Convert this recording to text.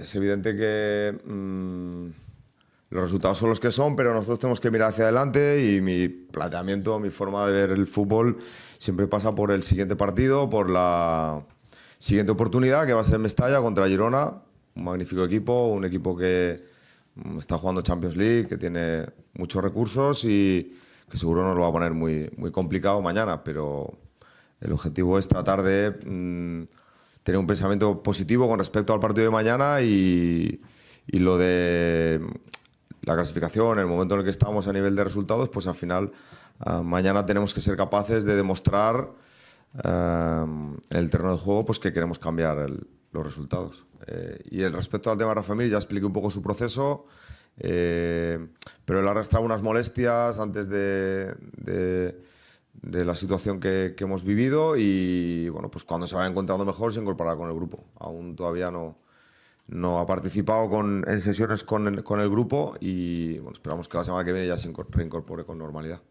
es evidente que mm, los resultados son los que son, pero nosotros tenemos que mirar hacia adelante y mi planteamiento, mi forma de ver el fútbol siempre pasa por el siguiente partido, por la siguiente oportunidad que va a ser Mestalla contra Girona, un magnífico equipo, un equipo que mm, está jugando Champions League, que tiene muchos recursos y que seguro nos lo va a poner muy, complicado mañana, pero el objetivo es tratar de... Mm, tener un pensamiento positivo con respecto al partido de mañana y, lo de la clasificación, el momento en el que estamos a nivel de resultados, pues al final ah, mañana tenemos que ser capaces de demostrar en ah, el terreno de juego pues que queremos cambiar los resultados. Eh, y el respecto al tema de Rafa Mir, ya expliqué un poco su proceso, eh, pero él arrastraba unas molestias antes de de la situación que, hemos vivido y bueno, pues cuando se vaya encontrando mejor se incorporará con el grupo. Aún todavía no, no ha participado en sesiones con el, grupo y esperamos que la semana que viene ya se incorpore con normalidad.